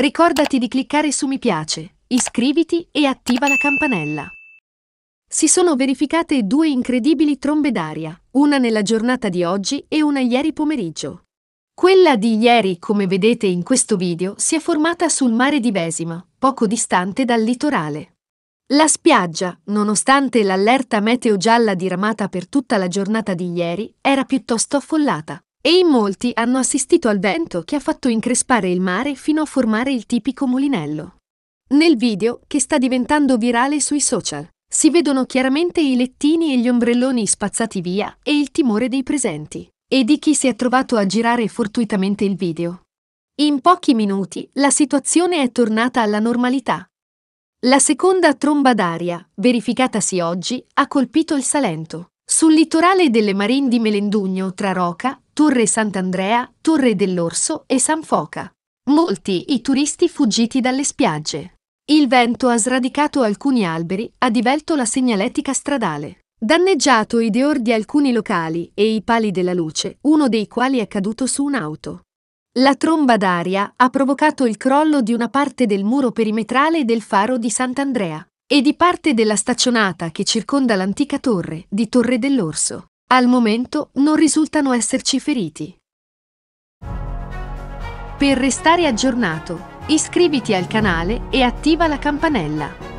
Ricordati di cliccare su mi piace, iscriviti e attiva la campanella. Si sono verificate due incredibili trombe d'aria, una nella giornata di oggi e una ieri pomeriggio. Quella di ieri, come vedete in questo video, si è formata sul mare di Besima, poco distante dal litorale. La spiaggia, nonostante l'allerta meteo gialla diramata per tutta la giornata di ieri, era piuttosto affollata. E in molti hanno assistito al vento che ha fatto increspare il mare fino a formare il tipico mulinello. Nel video, che sta diventando virale sui social, si vedono chiaramente i lettini e gli ombrelloni spazzati via e il timore dei presenti e di chi si è trovato a girare fortuitamente il video. In pochi minuti la situazione è tornata alla normalità. La seconda tromba d'aria, verificatasi oggi, ha colpito il Salento, sul litorale delle Marine di Melendugno, tra Roca, Torre Sant'Andrea, Torre dell'Orso e San Foca. Molti i turisti fuggiti dalle spiagge. Il vento ha sradicato alcuni alberi, ha divelto la segnaletica stradale, danneggiato i deor di alcuni locali e i pali della luce, uno dei quali è caduto su un'auto. La tromba d'aria ha provocato il crollo di una parte del muro perimetrale del faro di Sant'Andrea e di parte della staccionata che circonda l'antica torre di Torre dell'Orso. Al momento non risultano esserci feriti. Per restare aggiornato, iscriviti al canale e attiva la campanella.